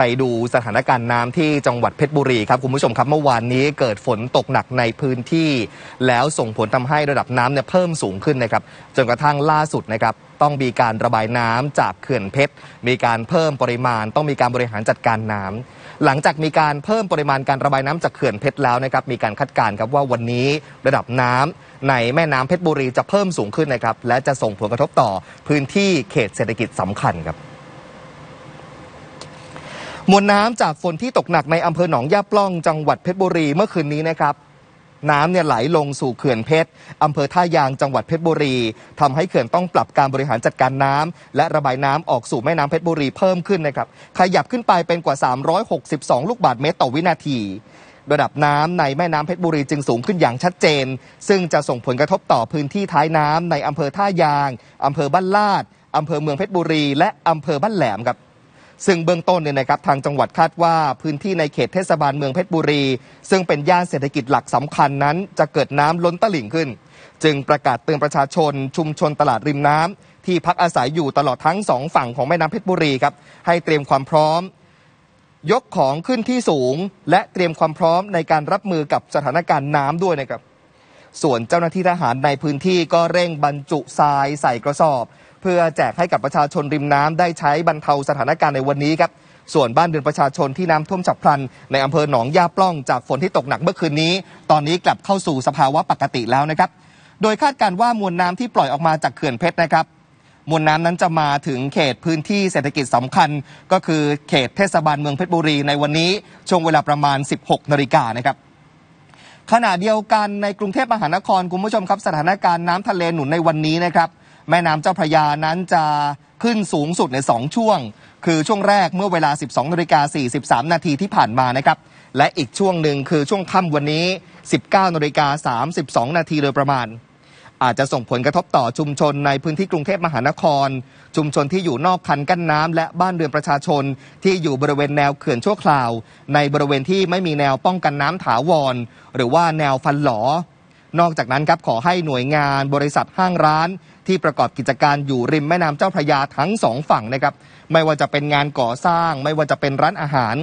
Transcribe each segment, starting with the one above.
ไปดูสถานการณ์น้ำที่จังหวัดเพชรบุรีครับคุณผู้ชมครับเมื่อวานนี้เกิดฝนตกหนักในพื้นที่ แล้วส่งผลทำให้ระดับน้ำเนี่ยเพิ่มสูงขึ้นนะครับจนกระทั่งล่าสุดนะครับ ต้องมีการระบายน้ำจากเขื่อนเพชรมีการเพิ่มปริมาณต้องมีการบริหารจัดการน้ำ หลังจากมีการเพิ่มปริมาณการระบายน้ำจากเขื่อนเพชรแล้วนะครับ มีการคาดการณ์ครับว่าวันนี้ระดับน้ำในแม่น้ำเพชรบุรีจะเพิ่มสูงขึ้นนะครับและจะส่งผลกระทบต่อพื้นที่เขตเศรษฐกิจสำคัญครับมวลน้ำจากฝนที่ตกหนักในอำเภอหนองยาปล้อง จังหวัดเพชรบุรีเมื่อคืนนี้นะครับน้ำเนี่ยไหลลงสู่เขื่อนเพชรอำเภอท่ายางจังหวัดเพชรบุรี ทำให้เขื่อนต้องปรับการบริหารจัดการน้ำ และระบายน้ำออกสู่แม่น้ำเพชรบุรีเพิ่มขึ้นนะครับขยับขึ้นไปเป็นกว่า 362 ลูกบาศก์เมตรต่อวินาที ระดับน้ำในแม่น้ำเพชรบุรีจึงสูงขึ้นอย่างชัดเจน ซึ่งจะส่งผลกระทบต่อพื้นที่ท้ายน้ำในอำเภอท่ายาง อำเภอบ้านลาดอำเภอเมืองเพชรบุรีและอำเภอบ้านแหลมครับซึ่งเบื้องต้นเนี่ยนะครับทางจังหวัดคาดว่าพื้นที่ในเขตเทศบาลเมืองเพชรบุรี ซึ่งเป็นย่านเศรษฐกิจหลักสำคัญนั้น จะเกิดน้ำล้นตลิ่งขึ้น จึงประกาศเตือนประชาชนชุมชนตลาดริมน้ำ ที่พักอาศัยอยู่ตลอดทั้งสองฝั่งของแม่น้ำเพชรบุรีครับให้เตรียมความพร้อม ยกของขึ้นที่สูงและเตรียมความพร้อมในการรับมือกับสถานการณ์น้ำด้วยนะครับส่วนเจ้าหน้าที่ทหารในพื้นที่ก็เร่งบรรจุทรายใส่กระสอบเพื่อแจกให้กับประชาชนริมน้ำได้ใช้บรรเทาสถานการณ์ในวันนี้ครับ ส่วนบ้านเรือนประชาชนที่น้ำท่วมฉับพลัน ในอำเภอหนองยาปล้องจากฝนที่ตกหนักเมื่อคืนนี้ ตอนนี้กลับเข้าสู่สภาวะปกติแล้วนะครับ โดยคาดการว่ามวลน้ำที่ปล่อยออกมาจากเขื่อนเพชรนะครับ มวลน้ำนั้นจะมาถึงเขตพื้นที่เศรษฐกิจสำคัญ ก็คือเขตเทศบาลเมืองเพชรบุรีในวันนี้ช่วงเวลาประมาณ 16 นาฬิกานะครับ ขณะเดียวกันในกรุงเทพมหานครคุณผู้ชมครับสถานการณ์น้ำทะเลหนุนในวันนี้นะครับแม่น้ำเจ้าพระยานั้นจะขึ้นสูงสุดใน 2 ช่วง คือช่วงแรกเมื่อเวลา 12นาฬิกา43 นาทีที่ผ่านมานะครับ และอีกช่วงหนึ่งคือช่วงค่ำวันนี้ 19นาฬิกา32 นาทีโดยประมาณ อาจจะส่งผลกระทบต่อชุมชนในพื้นที่กรุงเทพมหานคร ชุมชนที่อยู่นอกคันกั้นน้ำและบ้านเรือนประชาชน ที่อยู่บริเวณแนวเขื่อนชั่วคราว ในบริเวณที่ไม่มีแนวป้องกันน้ำถาวรหรือว่าแนวฟันหลอนอกจากนั้นครับ ขอให้หน่วยงานบริษัทห้างร้านที่ประกอบกิจการอยู่ริมแม่น้ำเจ้าพระยาทั้งสองฝั่งนะครับ ไม่ว่าจะเป็นงานก่อสร้าง ไม่ว่าจะเป็นร้านอาหาร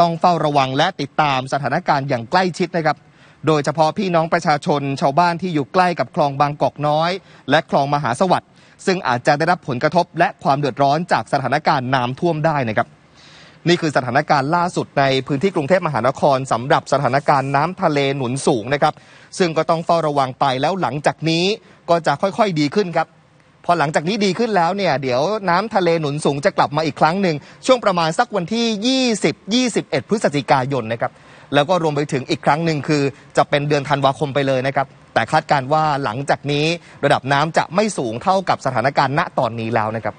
ต้องเฝ้าระวังและติดตามสถานการณ์อย่างใกล้ชิดนะครับ โดยเฉพาะพี่น้องประชาชนชาวบ้านที่อยู่ใกล้กับคลองบางกอกน้อย และคลองมหาสวัสดิ์ซึ่งอาจจะได้รับผลกระทบ และความเดือดร้อนจากสถานการณ์น้ำท่วมได้นะครับนี่คือสถานการณ์ล่าสุดในพื้นที่กรุงเทพมหานคร สำหรับสถานการณ์น้ำทะเลหนุนสูงนะครับซึ่งก็ต้องเฝ้าระวังไปแล้วหลังจากนี้ก็จะค่อยๆดีขึ้นครับ พอหลังจากนี้ดีขึ้นแล้วเนี่ยเดี๋ยวน้ำทะเลหนุนสูงจะกลับมาอีกครั้งหนึ่ง ช่วงประมาณสักวันที่ 20 21 พฤศจิกายนนะครับแล้วก็รวมไปถึงอีกครั้งหนึ่งคือจะเป็นเดือนธันวาคมไปเลยนะครับแต่คาดการว่าหลังจากนี้ระดับน้ำจะไม่สูงเท่ากับสถานการณ์ณตอนนี้แล้วนะครับ